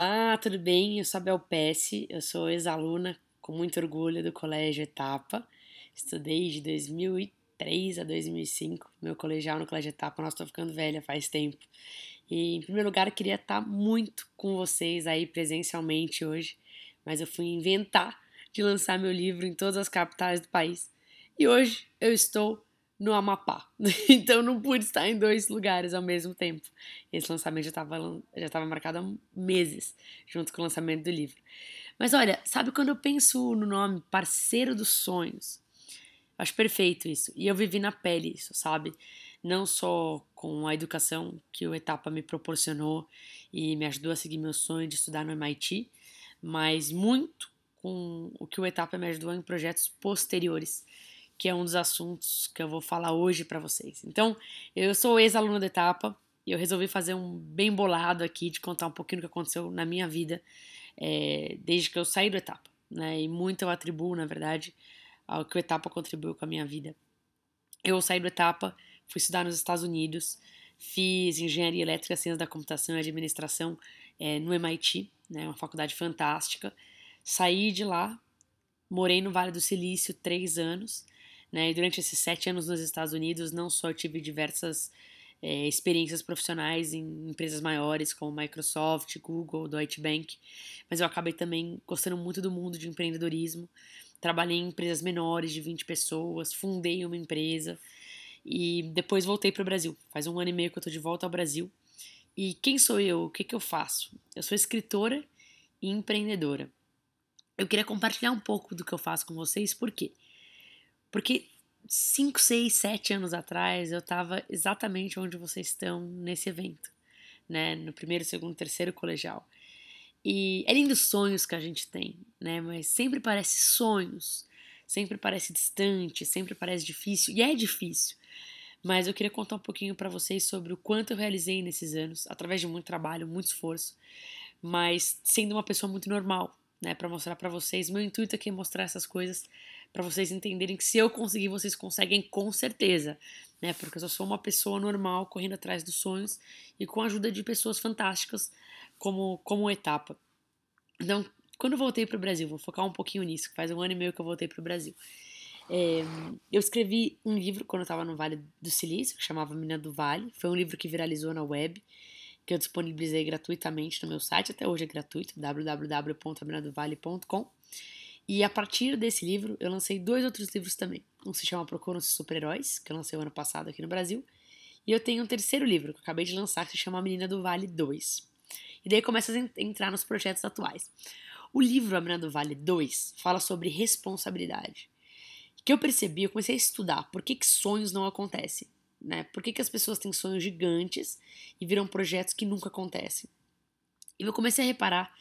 Olá, ah, tudo bem? Eu sou a Bel Pesce, eu sou ex-aluna com muito orgulho do Colégio Etapa. Estudei de 2003 a 2005, meu colegial no Colégio Etapa, nós estou ficando velha faz tempo. E, em primeiro lugar, eu queria estar muito com vocês aí presencialmente hoje, mas eu fui inventar de lançar meu livro em todas as capitais do país. E hoje eu estou no Amapá. Então não pude estar em dois lugares ao mesmo tempo. Esse lançamento já estava já tava marcado há meses, junto com o lançamento do livro. Mas olha, sabe quando eu penso no nome Parceiro dos Sonhos? Acho perfeito isso. E eu vivi na pele isso, sabe? Não só com a educação que o Etapa me proporcionou e me ajudou a seguir meu sonho de estudar no MIT, mas muito com o que o Etapa me ajudou em projetos posteriores que é um dos assuntos que eu vou falar hoje para vocês. Então, eu sou ex-aluna da etapa e eu resolvi fazer um bem bolado aqui de contar um pouquinho do que aconteceu na minha vida é, desde que eu saí da etapa, né? E muito eu atribuo, na verdade, ao que o etapa contribuiu com a minha vida. Eu saí do etapa, fui estudar nos Estados Unidos, fiz engenharia elétrica, ciência da computação e administração é, no MIT, né? Uma faculdade fantástica. Saí de lá, morei no Vale do Silício três anos né? E durante esses sete anos nos Estados Unidos, não só tive diversas é, experiências profissionais em empresas maiores como Microsoft, Google, Deutsche Bank, mas eu acabei também gostando muito do mundo de empreendedorismo. Trabalhei em empresas menores de 20 pessoas, fundei uma empresa e depois voltei para o Brasil. Faz um ano e meio que eu estou de volta ao Brasil. E quem sou eu? O que, que eu faço? Eu sou escritora e empreendedora. Eu queria compartilhar um pouco do que eu faço com vocês, por quê? Porque porque 5, 6, 7 anos atrás eu estava exatamente onde vocês estão nesse evento, né? No primeiro, segundo, terceiro colegial. E é lindo os sonhos que a gente tem, né? Mas sempre parece sonhos, sempre parece distante, sempre parece difícil, e é difícil. Mas eu queria contar um pouquinho para vocês sobre o quanto eu realizei nesses anos, através de muito trabalho, muito esforço, mas sendo uma pessoa muito normal, né, para mostrar para vocês. Meu intuito aqui é mostrar essas coisas para vocês entenderem que se eu conseguir, vocês conseguem com certeza, né? Porque eu só sou uma pessoa normal correndo atrás dos sonhos e com a ajuda de pessoas fantásticas como como etapa. Então, quando eu voltei para o Brasil, vou focar um pouquinho nisso, faz um ano e meio que eu voltei para o Brasil. É, eu escrevi um livro quando eu estava no Vale do Silício, que chamava Mina do Vale. Foi um livro que viralizou na web, que eu disponibilizei gratuitamente no meu site, até hoje é gratuito, www.aminadovale.com. E a partir desse livro, eu lancei dois outros livros também. Um se chama Procuram-se Super-Heróis, que eu lancei o ano passado aqui no Brasil. E eu tenho um terceiro livro que eu acabei de lançar, que se chama A Menina do Vale 2. E daí começa a entrar nos projetos atuais. O livro A Menina do Vale 2 fala sobre responsabilidade. Que eu percebi, eu comecei a estudar por que, que sonhos não acontecem. Né? Por que, que as pessoas têm sonhos gigantes e viram projetos que nunca acontecem? E eu comecei a reparar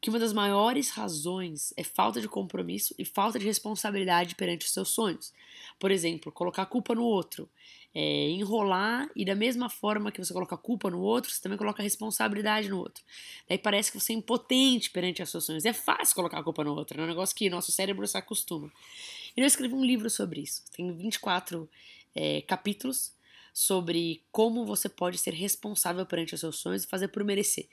que uma das maiores razões é falta de compromisso e falta de responsabilidade perante os seus sonhos. Por exemplo, colocar a culpa no outro, é, enrolar e da mesma forma que você coloca a culpa no outro, você também coloca a responsabilidade no outro. Daí parece que você é impotente perante as suas sonhos. É fácil colocar a culpa no outro, é um negócio que nosso cérebro se acostuma. E eu escrevi um livro sobre isso. Tem 24 é, capítulos sobre como você pode ser responsável perante os seus sonhos e fazer por merecer.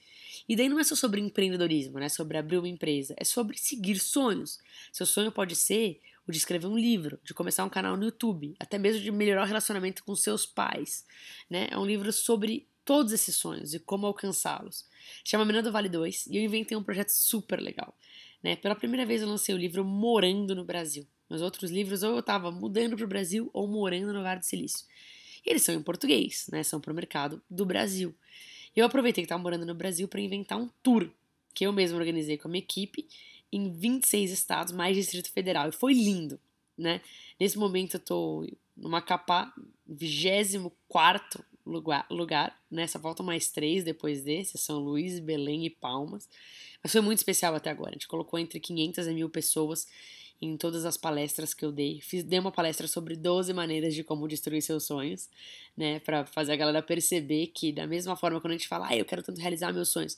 E daí não é só sobre empreendedorismo, né? Sobre abrir uma empresa, é sobre seguir sonhos. Seu sonho pode ser o de escrever um livro, de começar um canal no YouTube, até mesmo de melhorar o relacionamento com seus pais, né? É um livro sobre todos esses sonhos e como alcançá-los. Chama Menina do Vale 2 e eu inventei um projeto super legal. Né? Pela primeira vez eu lancei o livro morando no Brasil. Nos outros livros ou eu estava mudando para o Brasil ou morando no Vale do Silício. Eles são em português, né? São para o mercado do Brasil. Eu aproveitei que estavam morando no Brasil para inventar um tour que eu mesmo organizei com a minha equipe em 26 estados, mais Distrito Federal. E foi lindo, né? Nesse momento eu tô no Macapá, 24 lugar, lugar né? Só faltam mais três depois desse, São Luís, Belém e Palmas. Mas foi muito especial até agora. A gente colocou entre 500 e mil pessoas em todas as palestras que eu dei. Fiz, dei uma palestra sobre 12 maneiras de como destruir seus sonhos, né? Pra fazer a galera perceber que, da mesma forma, quando a gente fala, ah, eu quero tanto realizar meus sonhos,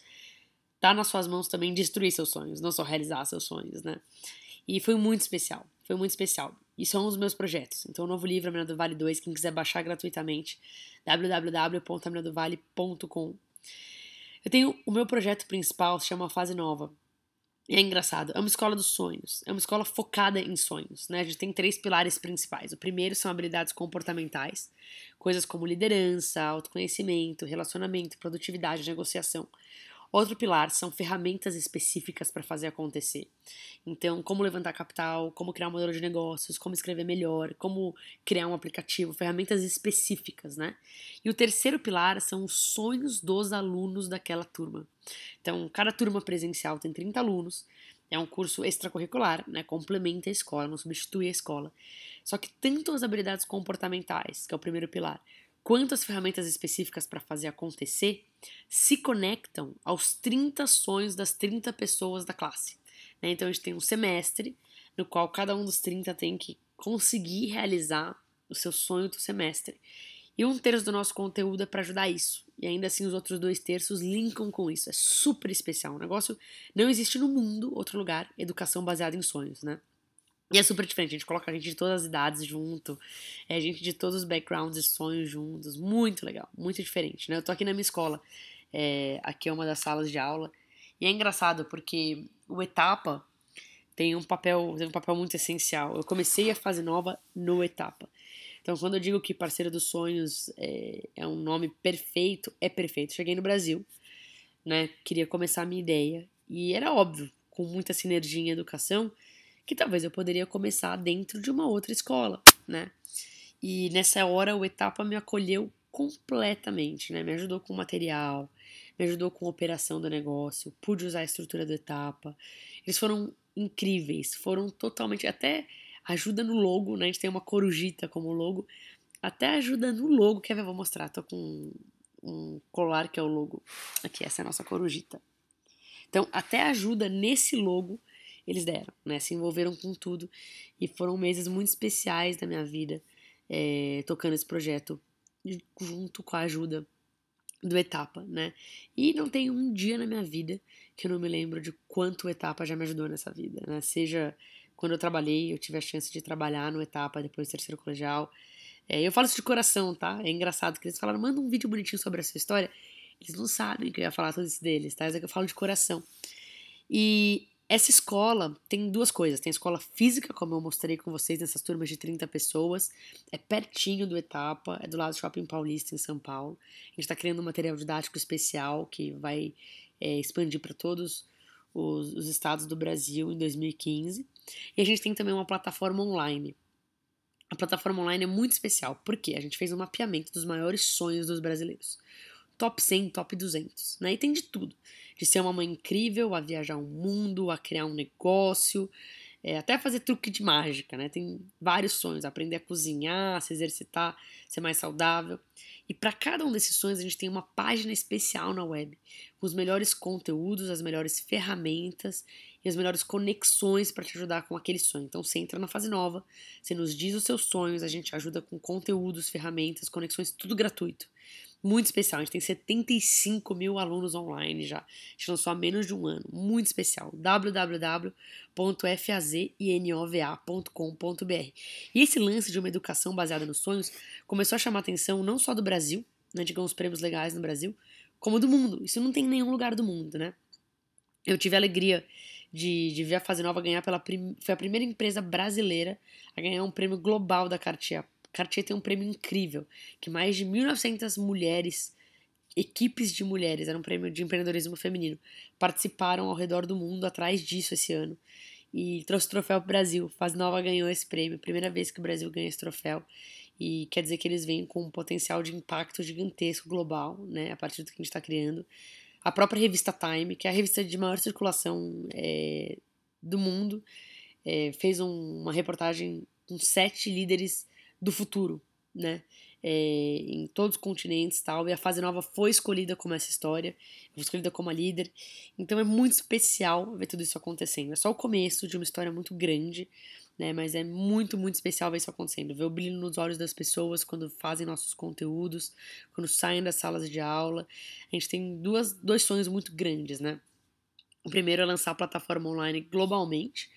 tá nas suas mãos também destruir seus sonhos, não só realizar seus sonhos, né? E foi muito especial, foi muito especial. E são os meus projetos. Então, o novo livro, A Mina do Vale 2, quem quiser baixar gratuitamente, www.aminadovale.com. Eu tenho o meu projeto principal, se chama Fase Nova, é engraçado, é uma escola dos sonhos, é uma escola focada em sonhos, né? A gente tem três pilares principais. O primeiro são habilidades comportamentais, coisas como liderança, autoconhecimento, relacionamento, produtividade, negociação. Outro pilar são ferramentas específicas para fazer acontecer. Então, como levantar capital, como criar um modelo de negócios, como escrever melhor, como criar um aplicativo, ferramentas específicas, né? E o terceiro pilar são os sonhos dos alunos daquela turma. Então, cada turma presencial tem 30 alunos, é um curso extracurricular, né? Complementa a escola, não substitui a escola. Só que tanto as habilidades comportamentais, que é o primeiro pilar, Quantas ferramentas específicas para fazer acontecer se conectam aos 30 sonhos das 30 pessoas da classe. Né? Então a gente tem um semestre no qual cada um dos 30 tem que conseguir realizar o seu sonho do semestre. E um terço do nosso conteúdo é para ajudar isso. E ainda assim, os outros dois terços linkam com isso. É super especial. O negócio não existe no mundo outro lugar, educação baseada em sonhos, né? E é super diferente, a gente coloca a gente de todas as idades junto, é gente de todos os backgrounds e sonhos juntos, muito legal, muito diferente, né? Eu tô aqui na minha escola, é, aqui é uma das salas de aula, e é engraçado porque o Etapa tem um papel, tem um papel muito essencial. Eu comecei a fase nova no Etapa. Então, quando eu digo que Parceiro dos Sonhos é, é um nome perfeito, é perfeito. Cheguei no Brasil, né? Queria começar a minha ideia, e era óbvio, com muita sinergia em educação, que talvez eu poderia começar dentro de uma outra escola, né? E nessa hora o Etapa me acolheu completamente, né? Me ajudou com material, me ajudou com a operação do negócio, pude usar a estrutura do Etapa. Eles foram incríveis, foram totalmente até ajuda no logo, né? A gente tem uma corujita como logo, até ajuda no logo, quer ver? Vou mostrar, tô com um colar que é o logo. Aqui, essa é a nossa corujita. Então, até ajuda nesse logo eles deram, né? Se envolveram com tudo e foram meses muito especiais da minha vida é, tocando esse projeto junto com a ajuda do Etapa, né? E não tem um dia na minha vida que eu não me lembro de quanto o Etapa já me ajudou nessa vida, né? Seja quando eu trabalhei, eu tive a chance de trabalhar no Etapa depois do terceiro colegial. É, eu falo isso de coração, tá? É engraçado que eles falaram, manda um vídeo bonitinho sobre essa história. Eles não sabem que eu ia falar tudo isso deles, tá? Mas é que eu falo de coração. E essa escola tem duas coisas: tem a escola física, como eu mostrei com vocês nessas turmas de 30 pessoas, é pertinho do Etapa, é do lado do Shopping Paulista, em São Paulo. A gente está criando um material didático especial que vai é, expandir para todos os, os estados do Brasil em 2015. E a gente tem também uma plataforma online. A plataforma online é muito especial, porque a gente fez um mapeamento dos maiores sonhos dos brasileiros top 100, top 200, né? E tem de tudo. De ser uma mãe incrível, a viajar o mundo, a criar um negócio, é, até fazer truque de mágica, né? Tem vários sonhos, aprender a cozinhar, se exercitar, ser mais saudável. E para cada um desses sonhos a gente tem uma página especial na web, com os melhores conteúdos, as melhores ferramentas e as melhores conexões para te ajudar com aquele sonho. Então você entra na fase nova, você nos diz os seus sonhos, a gente ajuda com conteúdos, ferramentas, conexões, tudo gratuito muito especial. A gente tem 75 mil alunos online já. A gente lançou há menos de um ano. Muito especial. www.fazinova.com.br. E esse lance de uma educação baseada nos sonhos começou a chamar atenção não só do Brasil, né, de ganhar prêmios legais no Brasil, como do mundo. Isso não tem em nenhum lugar do mundo, né? Eu tive a alegria de, de ver a Fazenova ganhar pela prim... foi a primeira empresa brasileira a ganhar um prêmio global da Cartier Cartier tem um prêmio incrível, que mais de 1.900 mulheres, equipes de mulheres, era um prêmio de empreendedorismo feminino, participaram ao redor do mundo atrás disso esse ano. E trouxe o troféu para o Brasil. Faz Nova ganhou esse prêmio, primeira vez que o Brasil ganha esse troféu. E quer dizer que eles vêm com um potencial de impacto gigantesco global, né, a partir do que a gente está criando. A própria revista Time, que é a revista de maior circulação é, do mundo, é, fez um, uma reportagem com sete líderes do futuro, né? É, em todos os continentes tal. E a fase nova foi escolhida como essa história, foi escolhida como a líder. Então é muito especial ver tudo isso acontecendo. É só o começo de uma história muito grande, né? Mas é muito, muito especial ver isso acontecendo. Ver o brilho nos olhos das pessoas quando fazem nossos conteúdos, quando saem das salas de aula. A gente tem duas, dois sonhos muito grandes, né? O primeiro é lançar a plataforma online globalmente.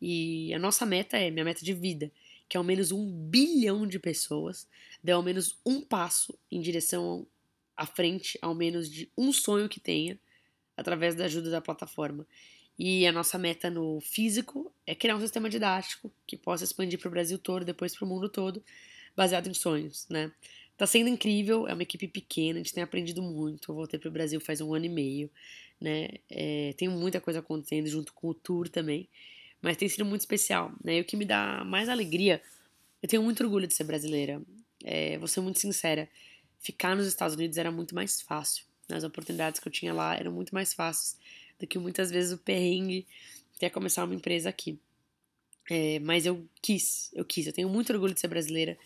E a nossa meta é, minha meta de vida, que é ao menos um bilhão de pessoas dê ao menos um passo em direção à frente, ao menos de um sonho que tenha, através da ajuda da plataforma. E a nossa meta no físico é criar um sistema didático que possa expandir para o Brasil todo, depois para o mundo todo, baseado em sonhos, né? Tá sendo incrível, é uma equipe pequena, a gente tem aprendido muito. Eu voltei o Brasil faz um ano e meio, né? É, tem muita coisa acontecendo junto com o tour também mas tem sido muito especial, né? E o que me dá mais alegria, eu tenho muito orgulho de ser brasileira, é, vou ser muito sincera, ficar nos Estados Unidos era muito mais fácil, né? as oportunidades que eu tinha lá eram muito mais fáceis do que muitas vezes o perrengue até começar uma empresa aqui. É, mas eu quis, eu quis, eu tenho muito orgulho de ser brasileira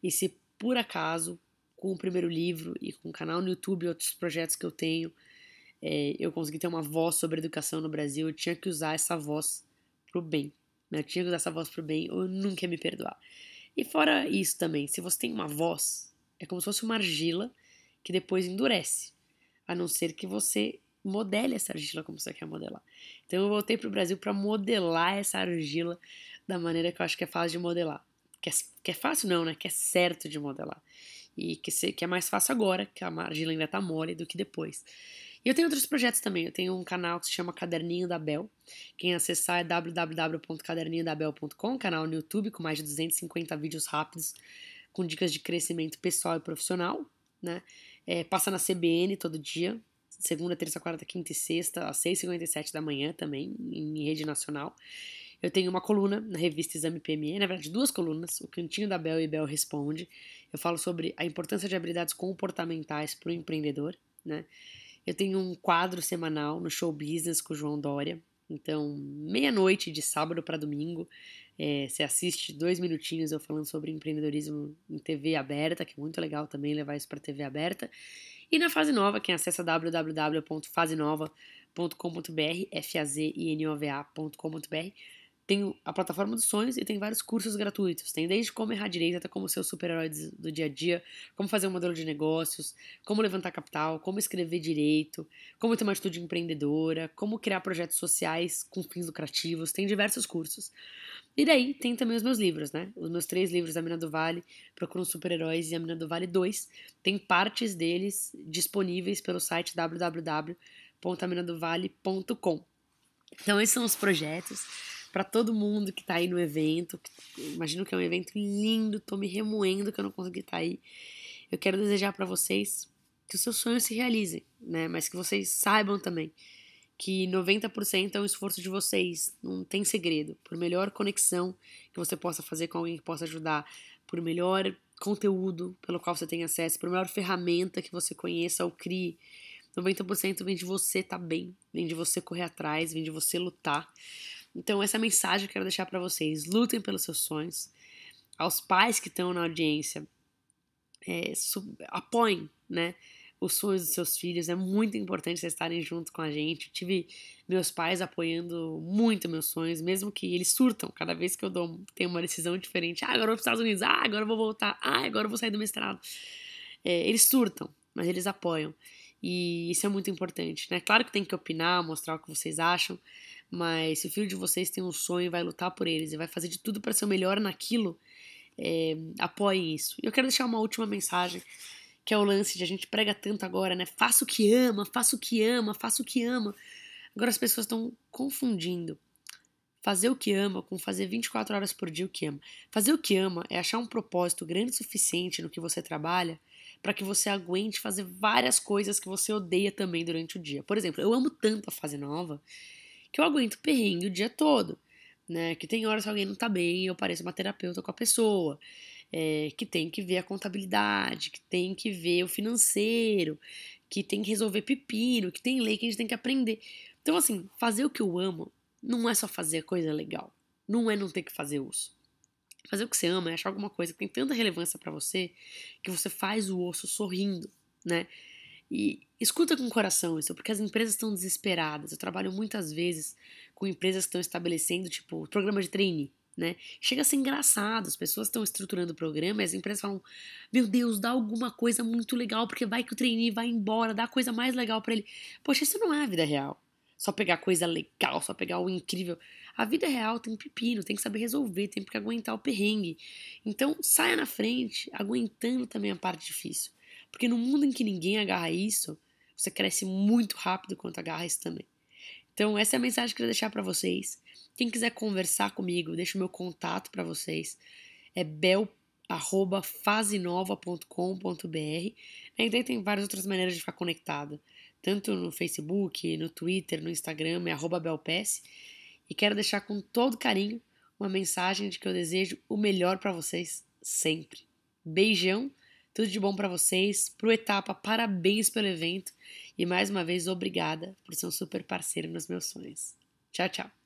e se por acaso, com o primeiro livro e com o canal no YouTube e outros projetos que eu tenho, é, eu consegui ter uma voz sobre educação no Brasil, eu tinha que usar essa voz pro bem. Né? Eu tinha que usar essa voz pro bem ou eu nunca ia me perdoar. E fora isso também, se você tem uma voz, é como se fosse uma argila que depois endurece. A não ser que você modele essa argila como você quer modelar. Então eu voltei pro Brasil para modelar essa argila da maneira que eu acho que é fácil de modelar. Que é, que é fácil não, né? Que é certo de modelar. E que, se, que é mais fácil agora, que a argila ainda tá mole, do que depois. E eu tenho outros projetos também. Eu tenho um canal que se chama Caderninho da Bel. Quem acessar é www.caderninhodabel.com, canal no YouTube com mais de 250 vídeos rápidos com dicas de crescimento pessoal e profissional, né? É, passa na CBN todo dia, segunda, terça, quarta, quinta e sexta, às 6h57 da manhã também, em rede nacional. Eu tenho uma coluna na revista Exame PME, na verdade duas colunas, o Cantinho da Bel e Bel Responde. Eu falo sobre a importância de habilidades comportamentais para o empreendedor, né? Eu tenho um quadro semanal no Show Business com o João Dória. Então, meia-noite de sábado para domingo, é, você assiste dois minutinhos eu falando sobre empreendedorismo em TV aberta, que é muito legal também levar isso para TV aberta. E na Fase Nova, quem acessa www.fasenova.com.br, F-A-Z-I-N-O-V-A.com.br, tem a plataforma dos sonhos e tem vários cursos gratuitos. Tem desde como errar direito até como ser o super-herói do dia a dia, como fazer um modelo de negócios, como levantar capital, como escrever direito, como ter uma atitude empreendedora, como criar projetos sociais com fins lucrativos. Tem diversos cursos. E daí tem também os meus livros, né? Os meus três livros, A Mina do Vale, Procuram Super-Heróis e A Mina do Vale 2. Tem partes deles disponíveis pelo site www.aminadovale.com. Então, esses são os projetos para todo mundo que tá aí no evento. Imagino que é um evento lindo, tô me remoendo que eu não consegui estar tá aí. Eu quero desejar para vocês que os seus sonhos se realizem, né? Mas que vocês saibam também que 90% é o esforço de vocês, não tem segredo. Por melhor conexão que você possa fazer com alguém que possa ajudar, por melhor conteúdo pelo qual você tem acesso, por melhor ferramenta que você conheça ou crie, 90% vem de você estar tá bem, vem de você correr atrás, vem de você lutar. Então, essa é mensagem eu quero deixar para vocês. Lutem pelos seus sonhos. Aos pais que estão na audiência, é, sub, apoiem né, os sonhos dos seus filhos. É muito importante vocês estarem junto com a gente. Eu tive meus pais apoiando muito meus sonhos, mesmo que eles surtam. Cada vez que eu dou, tenho uma decisão diferente. Ah, agora eu vou para os Estados Unidos. Ah, agora eu vou voltar. Ah, agora eu vou sair do mestrado. É, eles surtam, mas eles apoiam. E isso é muito importante, né? Claro que tem que opinar, mostrar o que vocês acham, mas se o filho de vocês tem um sonho, e vai lutar por eles e vai fazer de tudo para ser o melhor naquilo, é, apoiem isso. E eu quero deixar uma última mensagem, que é o lance de a gente prega tanto agora, né? Faça o que ama, faça o que ama, faça o que ama. Agora as pessoas estão confundindo fazer o que ama com fazer 24 horas por dia o que ama. Fazer o que ama é achar um propósito grande o suficiente no que você trabalha para que você aguente fazer várias coisas que você odeia também durante o dia. Por exemplo, eu amo tanto a fase nova que eu aguento perrengue o dia todo, né? Que tem horas que alguém não tá bem, eu pareço uma terapeuta com a pessoa, é, que tem que ver a contabilidade, que tem que ver o financeiro, que tem que resolver pepino, que tem lei que a gente tem que aprender. Então, assim, fazer o que eu amo não é só fazer coisa legal, não é não ter que fazer osso. Fazer o que você ama é achar alguma coisa que tem tanta relevância para você que você faz o osso sorrindo, né? E escuta com o coração isso, porque as empresas estão desesperadas. Eu trabalho muitas vezes com empresas que estão estabelecendo, tipo, programa de treine, né? Chega a ser engraçado, as pessoas estão estruturando o programa e as empresas falam: Meu Deus, dá alguma coisa muito legal, porque vai que o trainee vai embora, dá a coisa mais legal para ele. Poxa, isso não é a vida real. Só pegar coisa legal, só pegar o incrível. A vida real tem pepino, tem que saber resolver, tem que aguentar o perrengue. Então, saia na frente, aguentando também a parte difícil. Porque no mundo em que ninguém agarra isso, você cresce muito rápido quando agarra isso também. Então, essa é a mensagem que eu queria deixar para vocês. Quem quiser conversar comigo, deixo meu contato para vocês. É bel@fazinova.com.br E daí tem várias outras maneiras de ficar conectado, tanto no Facebook, no Twitter, no Instagram, é @belpes. E quero deixar com todo carinho uma mensagem de que eu desejo o melhor para vocês sempre. Beijão tudo de bom para vocês. Pro Etapa, parabéns pelo evento. E mais uma vez, obrigada por ser um super parceiro nos meus sonhos. Tchau, tchau.